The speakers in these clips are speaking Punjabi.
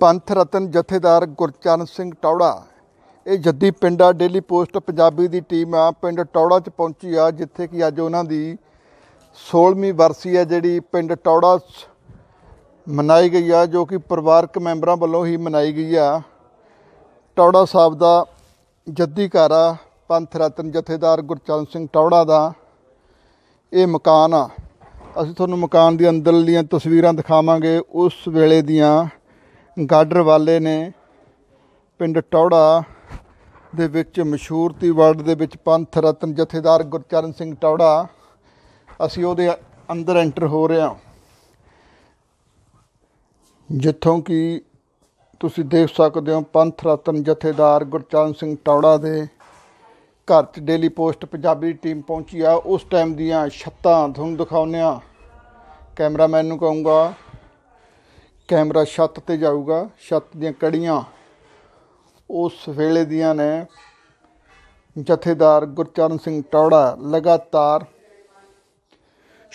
ਪੰਥ ਰਤਨ ਜਥੇਦਾਰ ਗੁਰਚਰਨ ਸਿੰਘ ਟੌੜਾ ਇਹ ਜੱਦੀ ਪਿੰਡਾ ਡੇਲੀ ਪੋਸਟ ਪੰਜਾਬੀ ਦੀ ਟੀਮ ਆ ਪਿੰਡ ਟੌੜਾ 'ਚ ਪਹੁੰਚੀ ਆ ਜਿੱਥੇ ਕਿ ਅੱਜ ਉਹਨਾਂ ਦੀ 16ਵੀਂ ਵਰਸੀ ਆ ਜਿਹੜੀ ਪਿੰਡ ਟੌੜਾ ਮਨਾਈ ਗਈ ਆ ਜੋ ਕਿ ਪਰਿਵਾਰਕ ਮੈਂਬਰਾਂ ਵੱਲੋਂ ਹੀ ਮਨਾਈ ਗਈ ਆ ਟੌੜਾ ਸਾਹਿਬ ਦਾ ਜੱਦੀ ਘਰ ਆ ਪੰਥ ਰਤਨ ਜਥੇਦਾਰ ਗੁਰਚਰਨ ਸਿੰਘ ਟੌੜਾ ਦਾ ਇਹ ਮਕਾਨ ਆ ਅਸੀਂ ਤੁਹਾਨੂੰ ਮਕਾਨ ਦੀ ਅੰਦਰਲੀਆਂ ਤਸਵੀਰਾਂ ਦਿਖਾਵਾਂਗੇ ਉਸ ਵੇਲੇ ਦੀਆਂ ਗਾਡਰ ਵਾਲੇ ਨੇ ਪਿੰਡ ਟੌੜਾ ਦੇ ਵਿੱਚ ਮਸ਼ਹੂਰਤੀ ਵਰਲਡ ਵਰਡ ਦੇ ਵਿੱਚ ਪੰਥ ਰਤਨ ਜਥੇਦਾਰ ਗੁਰਚਰਨ ਸਿੰਘ ਟੌੜਾ ਅਸੀਂ ਉਹਦੇ ਅੰਦਰ ਐਂਟਰ ਹੋ ਰਹੇ ਹਾਂ ਜਿੱਥੋਂ ਕਿ ਤੁਸੀਂ ਦੇਖ ਸਕਦੇ ਹੋ ਪੰਥ ਰਤਨ ਜਥੇਦਾਰ ਗੁਰਚਰਨ ਸਿੰਘ ਟੌੜਾ ਦੇ ਘਰ 'ਚ ਡੇਲੀ ਪੋਸਟ ਪੰਜਾਬੀ ਟੀਮ ਪਹੁੰਚੀ ਆ ਉਸ ਟਾਈਮ ਦੀਆਂ ਛੱਤਾਂ ਤੁਹਾਨੂੰ ਦਿਖਾਉਂਦੇ ਆ ਕੈਮਰਾਮੈਨ ਨੂੰ ਕਹੂੰਗਾ ਕੈਮਰਾ ਛੱਤ ਤੇ ਜਾਊਗਾ ਛੱਤ ਦੀਆਂ ਕੜੀਆਂ ਉਸ ਵੇਲੇ ਦੀਆਂ ਨੇ ਜਥੇਦਾਰ ਗੁਰਚਰਨ ਸਿੰਘ ਟੌੜਾ ਲਗਾਤਾਰ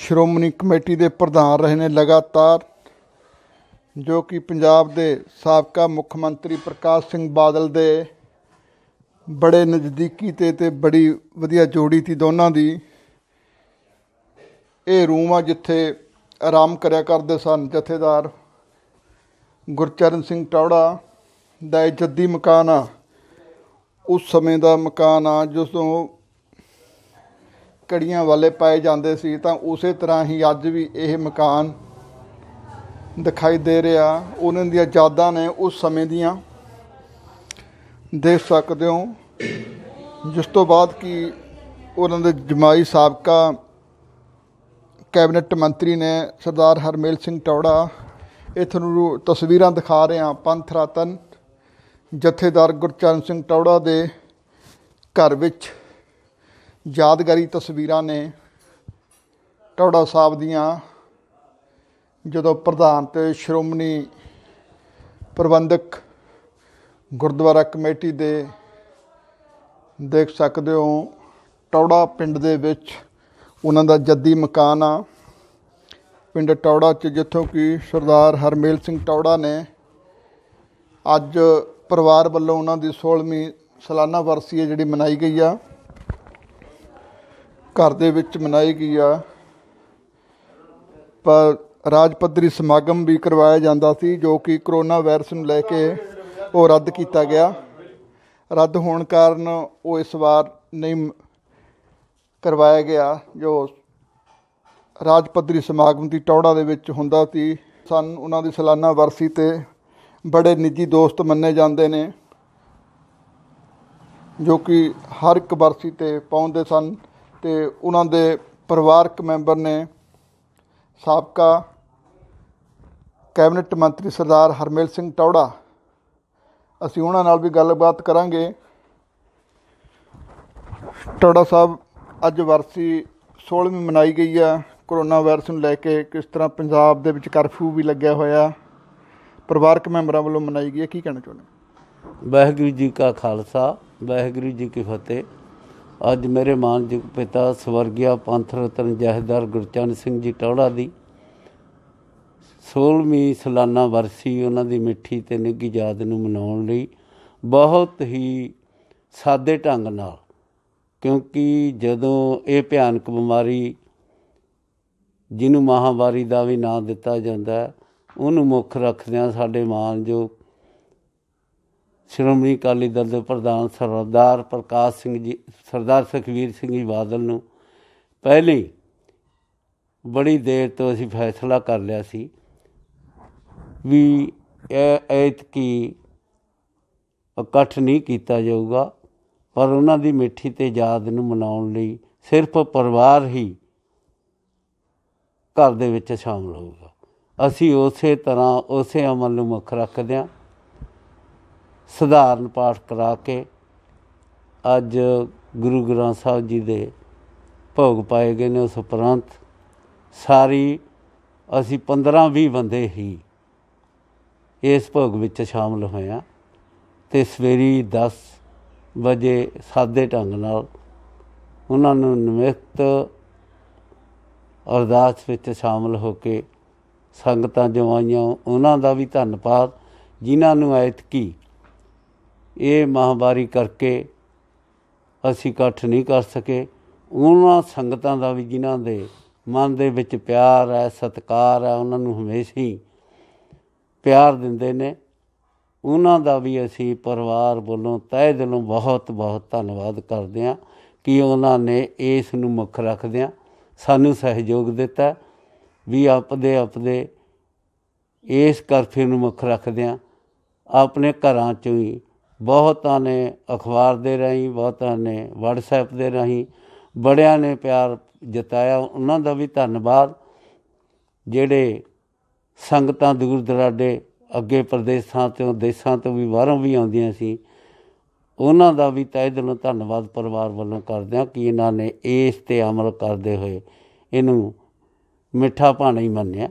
ਸ਼੍ਰੋਮਣੀ ਕਮੇਟੀ ਦੇ ਪ੍ਰਧਾਨ ਰਹੇ ਨੇ ਲਗਾਤਾਰ ਜੋ ਕਿ ਪੰਜਾਬ ਦੇ ਸਾਬਕਾ ਮੁੱਖ ਮੰਤਰੀ ਪ੍ਰਕਾਸ਼ ਸਿੰਘ ਬਾਦਲ ਦੇ ਬੜੇ ਨਜ਼ਦੀਕੀ ਤੇ ਤੇ ਬੜੀ ਵਧੀਆ ਜੋੜੀ ਸੀ ਦੋਨਾਂ ਦੀ ਇਹ ਰੂਮ ਆ ਜਿੱਥੇ ਆਰਾਮ ਕਰਿਆ ਕਰਦੇ ਸਨ ਜਥੇਦਾਰ ਗੁਰਚਰਨ ਸਿੰਘ ਟੌੜਾ ਦਾ ਜੱਦੀ ਮਕਾਨ ਆ ਉਸ ਸਮੇਂ ਦਾ ਮਕਾਨ ਆ ਜਿਸ ਤੋਂ ਕੜੀਆਂ ਵਾਲੇ ਪਾਏ ਜਾਂਦੇ ਸੀ ਤਾਂ ਉਸੇ ਤਰ੍ਹਾਂ ਹੀ ਅੱਜ ਵੀ ਇਹ ਮਕਾਨ ਦਿਖਾਈ ਦੇ ਰਿਹਾ ਉਹਨਾਂ ਦੀਆਂ ਯਾਦਾਂ ਨੇ ਉਸ ਸਮੇਂ ਦੀਆਂ ਦੇਖ ਸਕਦੇ ਹੋ ਜਿਸ ਤੋਂ ਬਾਅਦ ਕਿ ਉਹਨਾਂ ਦੇ ਜਮਾਈ ਸਾਬਕਾ ਕੈਬਨਿਟ ਮੰਤਰੀ ਨੇ ਸਰਦਾਰ ਹਰਮੇਲ ਸਿੰਘ ਟੌੜਾ ਇਹ ਤੁਹਾਨੂੰ ਤਸਵੀਰਾਂ ਦਿਖਾ ਰਹੇ ਹਾਂ ਪੰਥ ਰਤਨ ਜਥੇਦਾਰ ਗੁਰਚਰਨ ਸਿੰਘ ਟੌੜਾ ਦੇ ਘਰ ਵਿੱਚ ਯਾਦਗਾਰੀ ਤਸਵੀਰਾਂ ਨੇ ਟੌੜਾ ਸਾਹਿਬ ਦੀਆਂ ਜਦੋਂ ਪ੍ਰਧਾਨ ਤੇ ਸ਼੍ਰੋਮਣੀ ਪ੍ਰਬੰਧਕ ਗੁਰਦੁਆਰਾ ਕਮੇਟੀ ਦੇ ਦੇਖ ਸਕਦੇ ਹੋ ਟੌੜਾ ਪਿੰਡ ਦੇ ਵਿੱਚ ਉਹਨਾਂ ਦਾ ਜੱਦੀ ਮਕਾਨ ਆ ਪਿੰਡ ਟੌੜਾ 'ਚ ਜਿੱਥੋਂ ਕਿ ਸਰਦਾਰ ਹਰਮੇਲ ਸਿੰਘ ਟੌੜਾ ਨੇ ਅੱਜ ਪਰਿਵਾਰ ਵੱਲੋਂ ਉਹਨਾਂ ਦੀ 16ਵੀਂ ਸਾਲਾਨਾ ਵਰਸੀ ਹੈ ਜਿਹੜੀ ਮਨਾਈ ਗਈ ਆ ਘਰ ਦੇ ਵਿੱਚ ਮਨਾਈ ਗਈ ਆ ਪਰ ਰਾਜ ਪੱਧਰੀ ਸਮਾਗਮ ਵੀ ਕਰਵਾਇਆ ਜਾਂਦਾ ਸੀ ਜੋ ਕਿ ਕਰੋਨਾ ਵਾਇਰਸ ਨੂੰ ਲੈ ਕੇ ਉਹ ਰੱਦ ਕੀਤਾ ਗਿਆ ਰੱਦ ਹੋਣ ਕਾਰਨ ਉਹ ਇਸ ਵਾਰ ਨਹੀਂ ਕਰਵਾਇਆ ਗਿਆ ਜੋ ਰਾਜ ਪੱਧਰੀ ਸਮਾਗਮ ਦੀ ਟੌੜਾ ਦੇ ਵਿੱਚ ਹੁੰਦਾ ਸੀ ਸਨ ਉਹਨਾਂ ਦੀ ਸਾਲਾਨਾ ਵਰਸੀ ਤੇ ਬੜੇ ਨਿੱਜੀ ਦੋਸਤ ਮੰਨੇ ਜਾਂਦੇ ਨੇ ਜੋ ਕਿ ਹਰ ਇੱਕ ਵਰਸੀ ਤੇ ਪਹੁੰਚਦੇ ਸਨ ਤੇ ਉਹਨਾਂ ਦੇ ਪਰਿਵਾਰਕ ਮੈਂਬਰ ਨੇ ਸਾਬਕਾ ਕੈਬਨਿਟ ਮੰਤਰੀ ਸਰਦਾਰ ਹਰਮੇਲ ਸਿੰਘ ਟੌੜਾ ਅਸੀਂ ਉਹਨਾਂ ਨਾਲ ਵੀ ਗੱਲਬਾਤ ਕਰਾਂਗੇ ਟੌੜਾ ਸਾਹਿਬ ਅੱਜ ਵਰਸੀ 16ਵੀਂ ਮਨਾਈ ਗਈ ਆ ਕਰੋਨਾ ਵਾਇਰਸ ਨੂੰ ਲੈ ਕੇ ਕਿਸ ਤਰ੍ਹਾਂ ਪੰਜਾਬ ਦੇ ਵਿੱਚ ਕਰਫਿਊ ਵੀ ਲੱਗਿਆ ਹੋਇਆ ਪਰਿਵਾਰਕ ਮੈਂਬਰਾਂ ਵੱਲੋਂ ਮਨਾਈ ਗਈ ਹੈ ਕੀ ਕਹਿਣਾ ਚਾਹੁੰਦੇ ਵਾਹਿਗੁਰੂ ਜੀ ਕਾ ਖਾਲਸਾ ਵਾਹਿਗੁਰੂ ਜੀ ਕੀ ਫਤਿਹ ਅੱਜ ਮੇਰੇ ਮਾਨਯੋਗ ਪਿਤਾ ਸਵਰਗਿਆ ਪੰਥ ਰਤਨ ਜਹਦਾਰ ਗੁਰਚਨ ਸਿੰਘ ਜੀ ਟੌੜਾ ਦੀ 16ਵੀਂ ਸਾਲਾਨਾ ਵਰਸੀ ਉਹਨਾਂ ਦੀ ਮਿੱਠੀ ਤੇ ਨਿੱਘੀ ਯਾਦ ਨੂੰ ਮਨਾਉਣ ਲਈ ਬਹੁਤ ਹੀ ਸਾਦੇ ਢੰਗ ਨਾਲ ਕਿਉਂਕਿ ਜਦੋਂ ਇਹ ਭਿਆਨਕ ਬਿਮਾਰੀ ਜਿਹਨੂੰ ਮਹਾਵਾਰੀ ਦਾ ਵੀ ਨਾਂ ਦਿੱਤਾ ਜਾਂਦਾ ਹੈ ਉਹਨੂੰ ਮੁੱਖ ਰੱਖਦਿਆਂ ਸਾਡੇ ਮਾਨ ਜੋ ਸ਼੍ਰੋਮਣੀ ਅਕਾਲੀ ਦਲ ਦੇ ਪ੍ਰਧਾਨ ਸਰਦਾਰ ਪ੍ਰਕਾਸ਼ ਸਿੰਘ ਜੀ ਸਰਦਾਰ ਸੁਖਵੀਰ ਸਿੰਘ ਜੀ ਬਾਦਲ ਨੂੰ ਪਹਿਲੇ ਬੜੀ ਦੇਰ ਤੋਂ ਅਸੀਂ ਫੈਸਲਾ ਕਰ ਲਿਆ ਸੀ ਵੀ ਇਹ ਐਤ ਕੀ ਇਕੱਠ ਨਹੀਂ ਕੀਤਾ ਜਾਊਗਾ ਪਰ ਉਹਨਾਂ ਦੀ ਮਿੱਠੀ ਤੇ ਯਾਦ ਨੂੰ ਮਨਾਉਣ ਲਈ ਸਿਰਫ ਪਰਿਵਾਰ ਹੀ ਘਰ ਦੇ ਵਿੱਚ ਸ਼ਾਮਲ ਹੋਊਗਾ ਅਸੀਂ ਉਸੇ ਤਰ੍ਹਾਂ ਉਸੇ ਅਮਲ ਨੂੰ ਮੁੱਖ ਰੱਖਦੇ ਹਾਂ ਸਧਾਰਨ ਪਾਠ ਕਰਾ ਕੇ ਅੱਜ ਗੁਰੂ ਗ੍ਰੰਥ ਸਾਹਿਬ ਜੀ ਦੇ ਭੋਗ ਪਾਏ ਗਏ ਨੇ ਉਸ ਉਪਰੰਤ ਸਾਰੀ ਅਸੀਂ 15-20 ਬੰਦੇ ਹੀ ਇਸ ਭੋਗ ਵਿੱਚ ਸ਼ਾਮਲ ਹੋਏ ਆ ਤੇ ਸਵੇਰੀ 10 ਵਜੇ ਸਾਦੇ ਢੰਗ ਨਾਲ ਉਹਨਾਂ ਨੂੰ ਨਿਮਿਤ ਅਰਦਾਸ ਵਿੱਚ ਸ਼ਾਮਲ ਹੋ ਕੇ ਸੰਗਤਾਂ ਜਮਾਈਆਂ ਉਹਨਾਂ ਦਾ ਵੀ ਧੰਨਵਾਦ ਜਿਨ੍ਹਾਂ ਨੂੰ ਐਤ ਕੀ ਇਹ ਮਹਾਮਾਰੀ ਕਰਕੇ ਅਸੀਂ ਇਕੱਠ ਨਹੀਂ ਕਰ ਸਕੇ ਉਹਨਾਂ ਸੰਗਤਾਂ ਦਾ ਵੀ ਜਿਨ੍ਹਾਂ ਦੇ ਮਨ ਦੇ ਵਿੱਚ ਪਿਆਰ ਹੈ ਸਤਕਾਰ ਹੈ ਉਹਨਾਂ ਨੂੰ ਹਮੇਸ਼ਾ ਹੀ ਪਿਆਰ ਦਿੰਦੇ ਨੇ ਉਹਨਾਂ ਦਾ ਵੀ ਅਸੀਂ ਪਰਿਵਾਰ ਵੱਲੋਂ ਤਹਿ ਦਿਲੋਂ ਬਹੁਤ ਬਹੁਤ ਧੰਨਵਾਦ ਕਰਦੇ ਹਾਂ ਕਿ ਉਹਨਾਂ ਨੇ ਇਸ ਨੂੰ ਮੁੱਖ ਰੱਖਦਿਆਂ ਸਾਨੂੰ ਸਹਿਯੋਗ ਦਿੱਤਾ ਵੀ ਆਪਦੇ ਆਪਦੇ ਇਸ ਕਰਫਿਊ ਨੂੰ ਮੁੱਖ ਰੱਖਦਿਆਂ ਆਪਣੇ ਘਰਾਂ ਚੋਂ ਹੀ ਬਹੁਤਾਂ ਨੇ ਅਖਬਾਰ ਦੇ ਰਹੀ ਬਹੁਤਾਂ ਨੇ WhatsApp ਦੇ ਰਹੀ ਬੜਿਆਂ ਨੇ ਪਿਆਰ ਜਤਾਇਆ ਉਹਨਾਂ ਦਾ ਵੀ ਧੰਨਵਾਦ ਜਿਹੜੇ ਸੰਗਤਾਂ ਦੂਰ ਦਰਾਡੇ ਅੱਗੇ ਪ੍ਰਦੇਸ਼ਾਂ ਤੋਂ ਦੇਸ਼ਾਂ ਤੋਂ ਵੀ ਬਾਹਰੋਂ ਵੀ ਆਉਂਦੀਆਂ ਸੀ ਉਹਨਾਂ ਦਾ ਵੀ ਤਹਿ ਦਿਲੋਂ ਧੰਨਵਾਦ ਪਰਿਵਾਰ ਵੱਲੋਂ ਕਰਦੇ ਹਾਂ ਕਿ ਇਹਨਾਂ ਨੇ ਇਸ ਤੇ ਅਮਲ ਕਰਦੇ ਹੋਏ ਇਹਨੂੰ ਮਿੱਠਾ ਪਾਣਾ ਹੀ ਮੰਨਿਆ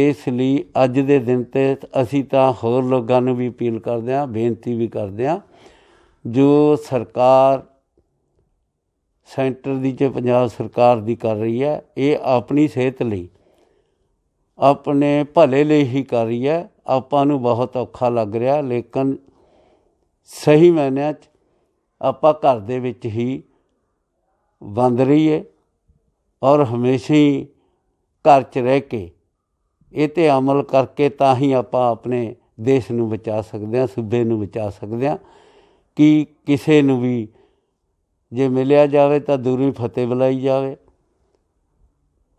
ਇਸ ਲਈ ਅੱਜ ਦੇ ਦਿਨ ਤੇ ਅਸੀਂ ਤਾਂ ਹੋਰ ਲੋਕਾਂ ਨੂੰ ਵੀ ਅਪੀਲ ਕਰਦੇ ਹਾਂ ਬੇਨਤੀ ਵੀ ਕਰਦੇ ਹਾਂ ਜੋ ਸਰਕਾਰ ਸੈਂਟਰ ਦੀ ਤੇ ਪੰਜਾਬ ਸਰਕਾਰ ਦੀ ਕਰ ਰਹੀ ਹੈ ਇਹ ਆਪਣੀ ਸਿਹਤ ਲਈ ਆਪਣੇ ਭਲੇ ਲਈ ਹੀ ਕਰ ਰਹੀ ਹੈ ਆਪਾਂ ਨੂੰ ਬਹੁਤ ਔਖਾ ਲੱਗ ਰਿਹਾ ਲੇਕਿਨ ਸਹੀ ਮੈਨਿਆਂ 'ਚ ਆਪਾਂ ਘਰ ਦੇ ਵਿੱਚ ਹੀ ਬੰਦ ਰਹੀਏ ਔਰ ਹਮੇਸ਼ਾ ਹੀ ਘਰ 'ਚ ਰਹਿ ਕੇ ਇਹ ਤੇ ਅਮਲ ਕਰਕੇ ਤਾਂ ਹੀ ਆਪਾਂ ਆਪਣੇ ਦੇਸ਼ ਨੂੰ ਬਚਾ ਸਕਦੇ ਹਾਂ ਸੂਬੇ ਨੂੰ ਬਚਾ ਸਕਦੇ ਹਾਂ ਕਿ ਕਿਸੇ ਨੂੰ ਵੀ ਜੇ ਮਿਲਿਆ ਜਾਵੇ ਤਾਂ ਦੂਰੀ ਫਤਿਹ ਬੁਲਾਈ ਜਾਵੇ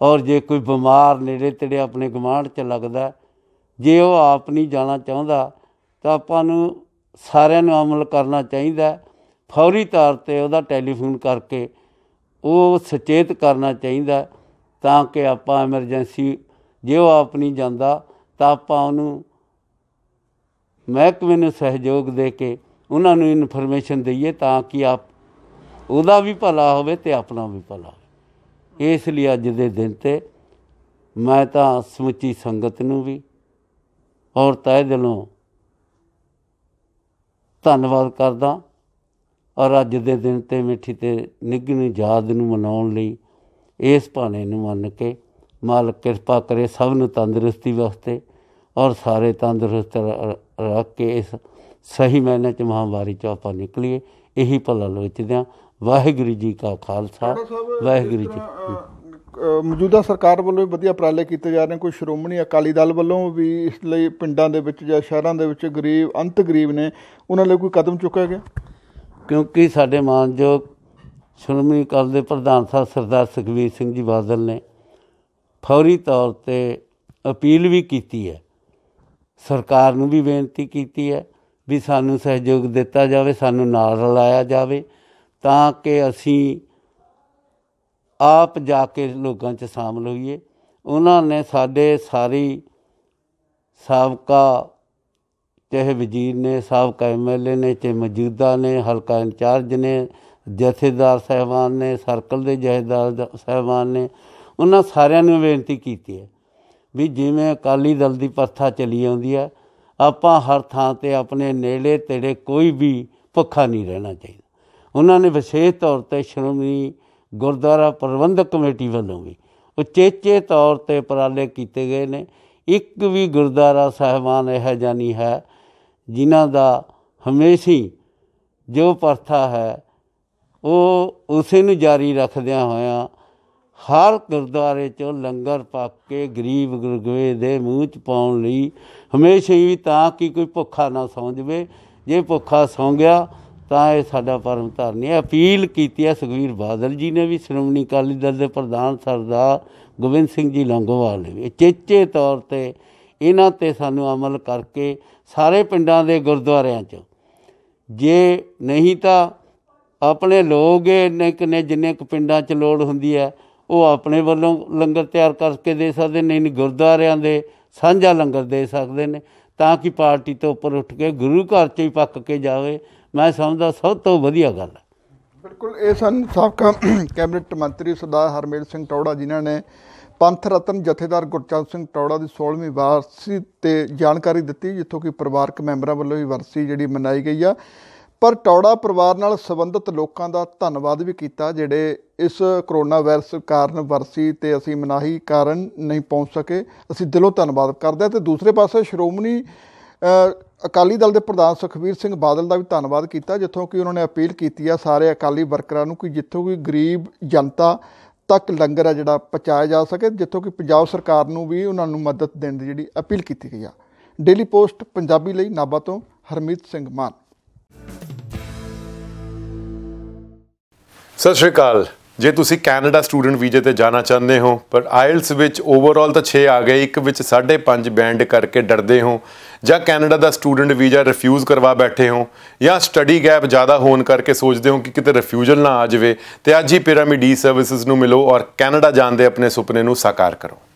ਔਰ ਜੇ ਕੋਈ ਬਿਮਾਰ ਨੇੜੇ ਤੇੜੇ ਆਪਣੇ ਗਵਾਂਢ 'ਚ ਲੱਗਦਾ ਜੇ ਉਹ ਆਪ ਨਹੀਂ ਜਾਣਾ ਚਾਹੁੰਦਾ ਤਾਂ ਆਪਾਂ ਨੂੰ ਸਾਰਿਆਂ ਨੂੰ ਅਮਲ ਕਰਨਾ ਚਾਹੀਦਾ ਫੌਰੀ ਤੌਰ ਤੇ ਉਹਦਾ ਟੈਲੀਫੋਨ ਕਰਕੇ ਉਹ ਸੁਚੇਤ ਕਰਨਾ ਚਾਹੀਦਾ ਤਾਂ ਕਿ ਆਪਾਂ ਐਮਰਜੈਂਸੀ ਜੇ ਉਹ ਆਪਣੀ ਜਾਂਦਾ ਤਾਂ ਆਪਾਂ ਉਹਨੂੰ ਮਹਿਕਮੇ ਨੂੰ ਸਹਿਯੋਗ ਦੇ ਕੇ ਉਹਨਾਂ ਨੂੰ ਇਨਫੋਰਮੇਸ਼ਨ ਦਈਏ ਤਾਂ ਕਿ ਆਪ ਉਹਦਾ ਵੀ ਭਲਾ ਹੋਵੇ ਤੇ ਆਪਣਾ ਵੀ ਭਲਾ ਹੋਵੇ ਇਸ ਲਈ ਅੱਜ ਦੇ ਦਿਨ ਤੇ ਮੈਂ ਤਾਂ ਸਮੁੱਚੀ ਸੰਗਤ ਨੂੰ ਵੀ ਔਰ ਤੈ ਦਿਲੋਂ ਧੰਨਵਾਦ ਕਰਦਾ ਔਰ ਅੱਜ ਦੇ ਦਿਨ ਤੇ ਮਿੱਠੀ ਤੇ ਨਿੱਗਣੀ ਯਾਦ ਨੂੰ ਮਨਾਉਣ ਲਈ ਇਸ ਭਾਣੇ ਨੂੰ ਮੰਨ ਕੇ ਮਾਲਕ ਕਿਰਪਾ ਕਰੇ ਸਭ ਨੂੰ ਤੰਦਰੁਸਤੀ ਵਾਸਤੇ ਔਰ ਸਾਰੇ ਤੰਦਰੁਸਤ ਰੱਖ ਕੇ ਇਸ ਸਹੀ ਮੈਨੇ ਚ ਮਹਾਮਾਰੀ ਚੋਂ ਆਪਾਂ ਨਿਕਲੀਏ ਇਹੀ ਭਲਾ ਲੋਚਦਿਆਂ ਵਾਹਿਗੁਰੂ ਜੀ ਕਾ ਖਾਲਸਾ ਵਾਹਿਗੁਰੂ ਜੀ ਮੌਜੂਦਾ ਸਰਕਾਰ ਵੱਲੋਂ ਵੀ ਵਧੀਆ ਪ੍ਰਾਲੇ ਕੀਤੇ ਜਾ ਰਹੇ ਨੇ ਕੋਈ ਸ਼੍ਰੋਮਣੀ ਅਕਾਲੀ ਦਲ ਵੱਲੋਂ ਵੀ ਇਸ ਲਈ ਪਿੰਡਾਂ ਦੇ ਵਿੱਚ ਜਾਂ ਸ਼ਹਿਰਾਂ ਦੇ ਵਿੱਚ ਗਰੀਬ ਅੰਤ ਗਰੀਬ ਨੇ ਉਹਨਾਂ ਲਈ ਕੋਈ ਕਦਮ ਚੁੱਕਿਆ ਗਿਆ ਕਿਉਂਕਿ ਸਾਡੇ ਮਾਨਯੋਗ ਸ਼੍ਰੋਮਣੀ ਅਕਾਲੀ ਦੇ ਪ੍ਰਧਾਨ ਸਾਹਿਬ ਸਰਦਾਰ ਸੁਖਵੀਰ ਸਿੰਘ ਜੀ ਬਾਦਲ ਨੇ ਫੌਰੀ ਤੌਰ ਤੇ ਅਪੀਲ ਵੀ ਕੀਤੀ ਹੈ ਸਰਕਾਰ ਨੂੰ ਵੀ ਬੇਨਤੀ ਕੀਤੀ ਹੈ ਵੀ ਸਾਨੂੰ ਸਹਿਯੋਗ ਦਿੱਤਾ ਜਾਵੇ ਸਾਨੂੰ ਨਾਲ ਰਲਾਇਆ ਜਾਵੇ ਤਾਂ ਕਿ ਅਸੀਂ ਆਪ ਜਾ ਕੇ ਲੋਕਾਂ 'ਚ ਸ਼ਾਮਲ ਹੋਈਏ ਉਹਨਾਂ ਨੇ ਸਾਡੇ ਸਾਰੀ ਸਾਬਕਾ ਤੇ ਵਜ਼ੀਰ ਨੇ ਸਾਬਕਾ ਐਮਐਲਏ ਨੇ ਤੇ ਮੌਜੂਦਾ ਨੇ ਹਲਕਾ ਇੰਚਾਰਜ ਨੇ ਜਥੇਦਾਰ ਸਹਿਬਾਨ ਨੇ ਸਰਕਲ ਦੇ ਜਥੇਦਾਰ ਸਹਿਬਾਨ ਨੇ ਉਹਨਾਂ ਸਾਰਿਆਂ ਨੂੰ ਬੇਨਤੀ ਕੀਤੀ ਹੈ ਵੀ ਜਿਵੇਂ ਅਕਾਲੀ ਦਲ ਦੀ ਪਰਥਾ ਚੱਲੀ ਆਉਂਦੀ ਹੈ ਆਪਾਂ ਹਰ ਥਾਂ ਤੇ ਆਪਣੇ ਨੇੜੇ ਤੇੜੇ ਕੋਈ ਵੀ ਭੁੱਖਾ ਨਹੀਂ ਰਹਿਣਾ ਚਾਹੀਦਾ ਉਹਨਾਂ ਨੇ ਵਿਸ਼ੇਸ਼ ਤੌਰ ਤੇ ਸ਼੍ਰੋਮਣੀ ਗੁਰਦੁਆਰਾ ਪ੍ਰਬੰਧਕ ਕਮੇਟੀ ਵੱਲੋਂ ਵੀ ਉਚੇਚੇ ਤੌਰ ਤੇ ਪ੍ਰਾਲੇ ਕੀਤੇ ਗਏ ਨੇ ਇੱਕ ਵੀ ਗੁਰਦੁਆਰਾ ਸਹਿਬਾਨ ਇਹ ਜਾਨੀ ਹੈ ਜਿਨ੍ਹਾਂ ਦਾ ਹਮੇਸ਼ੀ ਜੋ ਪਰਥਾ ਹੈ ਉਹ ਉਸੇ ਨੂੰ ਜਾਰੀ ਰੱਖਦਿਆਂ ਹੋਇਆਂ ਹਰ ਗੁਰਦੁਆਰੇ 'ਚੋਂ ਲੰਗਰ ਪੱਕ ਕੇ ਗਰੀਬ ਗੁਰਗਵੇ ਦੇ ਮੂੰਹ 'ਚ ਪਾਉਣ ਲਈ ਹਮੇਸ਼ਾ ਹੀ ਤਾਂ ਕਿ ਕੋਈ ਭੁੱਖਾ ਨਾ ਸੌਂ ਜਵੇ ਜੇ ਭੁੱਖਾ ਸੌਂ ਗਿਆ ਤਾਂ ਇਹ ਸਾਡਾ ਪਰਮ ਧਾਰਨੀ ਅਪੀਲ ਕੀਤੀ ਹੈ ਸੁਖਵੀਰ ਬਾਦਲ ਜੀ ਨੇ ਵੀ ਸ਼੍ਰੋਮਣੀ ਅਕਾਲੀ ਦਲ ਦੇ ਪ੍ਰਧਾਨ ਸਰਦਾਰ ਗੋਬਿੰਦ ਸਿੰਘ ਜੀ ਲੰਗੋਵਾਲ ਨੇ ਚੇਚੇ ਤੌਰ ਤੇ ਇਹਨਾਂ ਤੇ ਸਾਨੂੰ ਅਮਲ ਕਰਕੇ ਸਾਰੇ ਪਿੰਡਾਂ ਦੇ ਗੁਰਦੁਆਰਿਆਂ 'ਚ ਜੇ ਨਹੀਂ ਤਾਂ ਆਪਣੇ ਲੋਕ ਨੇ ਕਿੰਨੇ ਜਿੰਨੇ ਕੁ ਪਿੰਡਾਂ 'ਚ ਲੋੜ ਹੁੰਦੀ ਹੈ ਉਹ ਆਪਣੇ ਵੱਲੋਂ ਲੰਗਰ ਤਿਆਰ ਕਰਕੇ ਦੇ ਸਕਦੇ ਨਹੀਂ ਗੁਰਦੁਆਰਿਆਂ ਦੇ ਸਾਂਝਾ ਲੰਗਰ ਦੇ ਸਕਦੇ ਨੇ ਤਾਂ ਕਿ ਪਾਰਟੀ ਤੋਂ ਉੱਪਰ ਉੱਠ ਕੇ ਗੁਰੂ ਘਰ 'ਚ ਹੀ ਪੱਕ ਕੇ ਜਾਵੇ ਮੈਂ ਸਮਝਦਾ ਸਭ ਤੋਂ ਵਧੀਆ ਗੱਲ ਹੈ ਬਿਲਕੁਲ ਇਹ ਸਨ ਸਾਬਕਾ ਕੈਬਨਿਟ ਮੰਤਰੀ ਸਰਦਾਰ ਹਰਮੇਲ ਸਿੰਘ ਟੌੜਾ ਜਿਨ੍ਹਾਂ ਨੇ ਪੰਥ ਰਤਨ ਜਥੇਦਾਰ ਗੁਰਚਰਨ ਸਿੰਘ ਟੌੜਾ ਦੀ 16ਵੀਂ ਵਾਰਸੀ ਤੇ ਜਾਣਕਾਰੀ ਦਿੱਤੀ ਜਿੱਥੋਂ ਕਿ ਪਰਿਵਾਰਕ ਮੈਂਬਰਾਂ ਵੱਲੋਂ ਵੀ ਵਰਸੀ ਜਿਹੜੀ ਮਨਾਈ ਗਈ ਆ ਪਰ ਟੌੜਾ ਪਰਿਵਾਰ ਨਾਲ ਸੰਬੰਧਿਤ ਲੋਕਾਂ ਦਾ ਧੰਨਵਾਦ ਵੀ ਕੀਤਾ ਜਿਹੜੇ ਇਸ ਕਰੋਨਾ ਵਾਇਰਸ ਕਾਰਨ ਵਰਸੀ ਤੇ ਅਸੀਂ ਮਨਾਹੀ ਕਾਰਨ ਨਹੀਂ ਪਹੁੰਚ ਸਕੇ ਅਸੀਂ ਦਿਲੋਂ ਧੰਨਵਾਦ ਕਰਦੇ ਆ ਤੇ ਦੂਸਰੇ ਪਾਸੇ ਸ਼੍ਰੋਮਣੀ ਅਕਾਲੀ ਦਲ ਦੇ ਪ੍ਰਧਾਨ ਸੁਖਵੀਰ ਸਿੰਘ ਬਾਦਲ ਦਾ ਵੀ ਧੰਨਵਾਦ ਕੀਤਾ ਜਿੱਥੋਂ ਕਿ ਉਹਨਾਂ ਨੇ ਅਪੀਲ ਕੀਤੀ ਆ ਸਾਰੇ ਅਕਾਲੀ ਵਰਕਰਾਂ ਨੂੰ ਕਿ ਜਿੱਥੋਂ ਕੋਈ ਗਰੀਬ ਜਨਤਾ ਤੱਕ ਲੰਗਰ ਆ ਜਿਹੜਾ ਪਹੁੰਚਾਇਆ ਜਾ ਸਕੇ ਜਿੱਥੋਂ ਕਿ ਪੰਜਾਬ ਸਰਕਾਰ ਨੂੰ ਵੀ ਉਹਨਾਂ ਨੂੰ ਮਦਦ ਦੇਣ ਦੀ ਜਿਹੜੀ ਅਪੀਲ ਕੀਤੀ ਗਈ ਆ ਡੇਲੀ ਪੋਸਟ ਪੰਜਾਬੀ ਲਈ ਨਾਬਾ ਤੋਂ ਹਰਮੀਤ ਸਿੰਘ ਮਾਨ ਸਤਿ ਸ਼੍ਰੀ ਅਕਾਲ ਜੇ ਤੁਸੀਂ ਕੈਨੇਡਾ ਸਟੂਡੈਂਟ ਵੀਜ਼ੇ ਤੇ ਜਾਣਾ ਚਾਹੁੰਦੇ ਹੋ ਪਰ ਆਇਲਸ ਵਿੱਚ ਓਵਰਆਲ ਤਾਂ 6 ਆ ਗਏ ਇੱਕ ਵਿੱਚ 5.5 ਬੈਂਡ ਕਰਕੇ ਡਰਦੇ ਹੋ ਜਾਂ ਕੈਨੇਡਾ ਦਾ ਸਟੂਡੈਂਟ ਵੀਜ਼ਾ ਰਿਫਿਊਜ਼ ਕਰਵਾ ਬੈਠੇ ਹੋ ਜਾਂ ਸਟੱਡੀ ਗੈਪ ਜ਼ਿਆਦਾ ਹੋਣ ਕਰਕੇ ਸੋਚਦੇ ਹੋ ਕਿ ਕਿਤੇ ਰਿਫਿਊਜ਼ਲ ਨਾ ਆ ਜਾਵੇ ਤੇ ਅੱਜ ਹੀ ਪਿਰਾਮਿਡ ਸਰਵਿਸਿਜ਼ ਨੂੰ ਮਿਲੋ ਔਰ ਕੈਨੇਡਾ ਜਾਣ ਦੇ ਆਪਣੇ ਸੁਪਨੇ ਨੂੰ ਸਾਕਾਰ ਕਰੋ